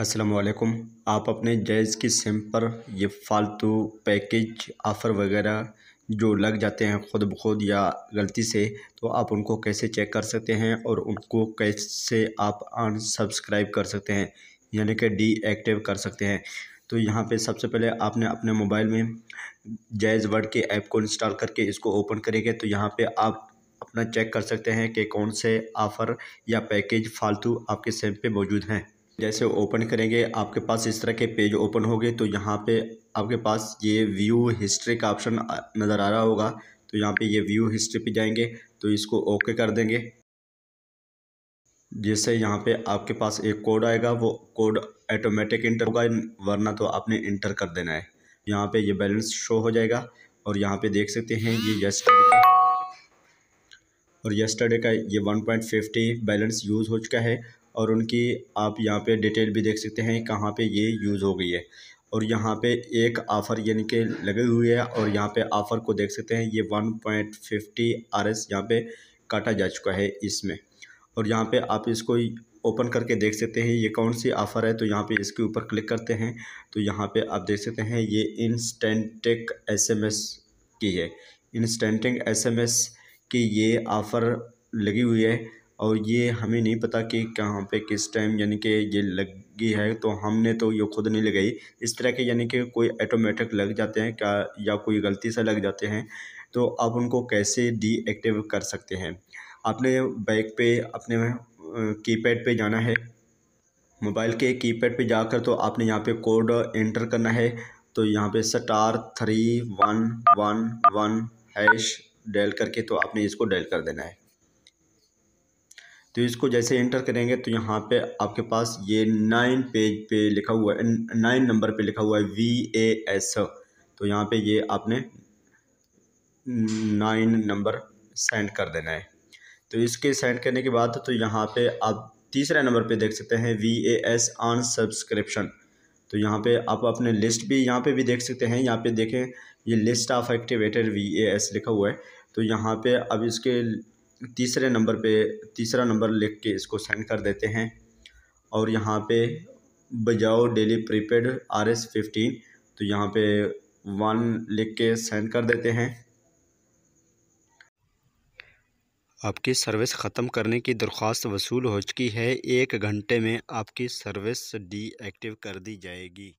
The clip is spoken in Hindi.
असलकुम आप अपने जैज़ की सिम पर ये फ़ालतू पैकेज ऑफ़र वगैरह जो लग जाते हैं ख़ुद ब खुद या गलती से तो आप उनको कैसे चेक कर सकते हैं और उनको कैसे आप अनसब्सक्राइब कर सकते हैं यानी कि डीएक्टिव कर सकते हैं तो यहाँ पे सबसे पहले आपने अपने मोबाइल में जैज़ वर्ड के ऐप को इंस्टॉल करके इसको ओपन करेंगे तो यहाँ पर आप अपना चेक कर सकते हैं कि कौन से आफ़र या पैकेज फ़ालतू आपके सिम पर मौजूद हैं जैसे ओपन करेंगे आपके पास इस तरह के पेज ओपन हो गए तो यहाँ पे आपके पास ये व्यू हिस्ट्री का ऑप्शन नज़र आ रहा होगा तो यहाँ पे ये व्यू हिस्ट्री पे जाएंगे तो इसको ओके कर देंगे जैसे यहाँ पे आपके पास एक कोड आएगा वो कोड ऑटोमेटिक इंटर होगा वरना तो आपने इंटर कर देना है यहाँ पे यह बैलेंस शो हो जाएगा और यहाँ पे देख सकते हैं ये येस्टरडे का और येस्टरडे का ये 1.50 बैलेंस यूज़ हो चुका है और उनकी आप यहाँ पे डिटेल भी देख सकते हैं कहाँ पे ये यूज़ हो गई है और यहाँ पे एक ऑफ़र यानी कि लगे हुए है और यहाँ पे आफ़र को देख सकते हैं ये one point fifty R S यहाँ पर काटा जा चुका है इसमें और यहाँ पे आप इसको ओपन करके देख सकते हैं ये कौन सी ऑफ़र है तो यहाँ पे इसके ऊपर क्लिक करते हैं तो यहाँ पे आप देख सकते हैं ये एम एसएमएस की है इंस्टेंटिंग एसएमएस की ये ऑफ़र लगी हुई है और ये हमें नहीं पता कि कहाँ पे किस टाइम यानी कि ये लगी है तो हमने तो ये खुद नहीं लगाई इस तरह के यानी कि कोई ऑटोमेटिक लग जाते हैं क्या या कोई गलती से लग जाते हैं तो आप उनको कैसे डीएक्टिव कर सकते हैं आपने बाइक पे अपने कीपैड पे जाना है मोबाइल के कीपैड पे जाकर तो आपने यहाँ पे कोड एंटर करना है तो यहाँ पे star three one one one hash dial करके तो आपने इसको डेल कर देना है तो इसको जैसे इंटर करेंगे तो यहाँ पे आपके पास ये नाइन पेज पे लिखा हुआ है नाइन नंबर पे लिखा हुआ है वी ए एस तो यहाँ पे ये आपने नाइन नंबर सेंड कर देना है तो इसके सेंड करने के बाद तो यहाँ पे आप तीसरा नंबर पे देख सकते हैं V A S on subscription तो यहाँ पे आप अपने लिस्ट भी यहाँ पे भी देख सकते हैं यहाँ पे देखें ये list of activated V A S लिखा हुआ है तो यहाँ पे अब इसके तीसरे नंबर पे तीसरा नंबर लिख के इसको सेंड कर देते हैं और यहाँ पे बजाओ daily prepaid R S fifteen तो यहाँ पे वन लिख के सेंड कर देते हैं आपकी सर्विस ख़त्म करने की दरख्वास्त वसूल हो चुकी है एक घंटे में आपकी सर्विस डीएक्टिव कर दी जाएगी